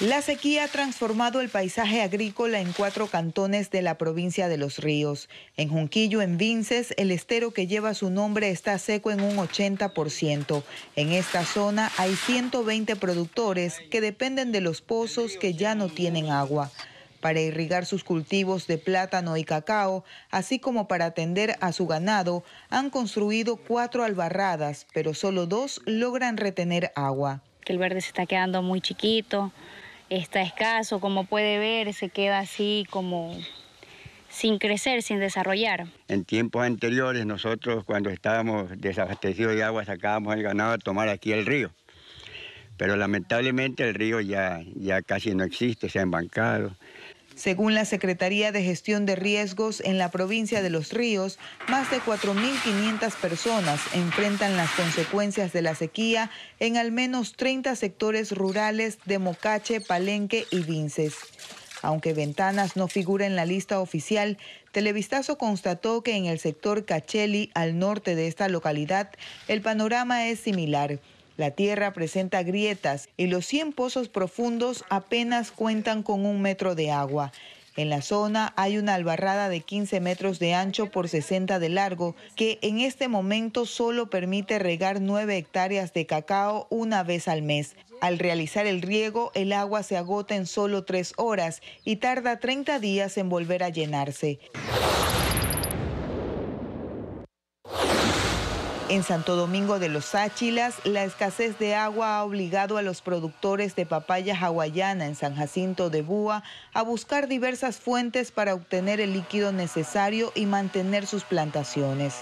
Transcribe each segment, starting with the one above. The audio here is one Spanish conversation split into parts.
La sequía ha transformado el paisaje agrícola en cuatro cantones de la provincia de Los Ríos. En Junquillo, en Vinces, el estero que lleva su nombre está seco en un 80%. En esta zona hay 120 productores que dependen de los pozos que ya no tienen agua para irrigar sus cultivos de plátano y cacao, así como para atender a su ganado, han construido cuatro albarradas, pero solo dos logran retener agua. El verde se está quedando muy chiquito, está escaso, como puede ver, se queda así como sin crecer, sin desarrollar. En tiempos anteriores nosotros cuando estábamos desabastecidos de agua sacábamos el ganado a tomar aquí el río, pero lamentablemente el río ya, ya casi no existe, se ha embancado. Según la Secretaría de Gestión de Riesgos en la provincia de Los Ríos, más de 4.500 personas enfrentan las consecuencias de la sequía en al menos 30 sectores rurales de Mocache, Palenque y Vinces. Aunque Ventanas no figura en la lista oficial, Televistazo constató que en el sector Cacheli, al norte de esta localidad, el panorama es similar. La tierra presenta grietas y los 100 pozos profundos apenas cuentan con un metro de agua. En la zona hay una albarrada de 15 metros de ancho por 60 de largo que en este momento solo permite regar 9 hectáreas de cacao una vez al mes. Al realizar el riego, el agua se agota en solo tres horas y tarda 30 días en volver a llenarse. En Santo Domingo de los Áchilas, la escasez de agua ha obligado a los productores de papaya hawaiana en San Jacinto de Búa a buscar diversas fuentes para obtener el líquido necesario y mantener sus plantaciones.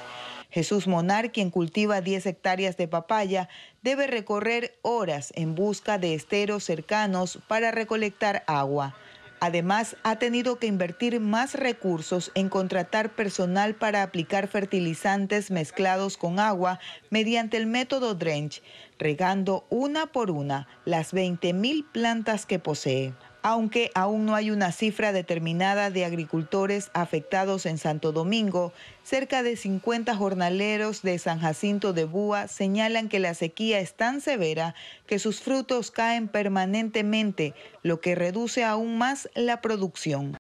Jesús Monar, quien cultiva 10 hectáreas de papaya, debe recorrer horas en busca de esteros cercanos para recolectar agua. Además, ha tenido que invertir más recursos en contratar personal para aplicar fertilizantes mezclados con agua mediante el método Drench, regando una por una las 20.000 plantas que posee aunque aún no hay una cifra determinada de agricultores afectados en Santo Domingo, cerca de 50 jornaleros de San Jacinto de Búa señalan que la sequía es tan severa que sus frutos caen permanentemente, lo que reduce aún más la producción.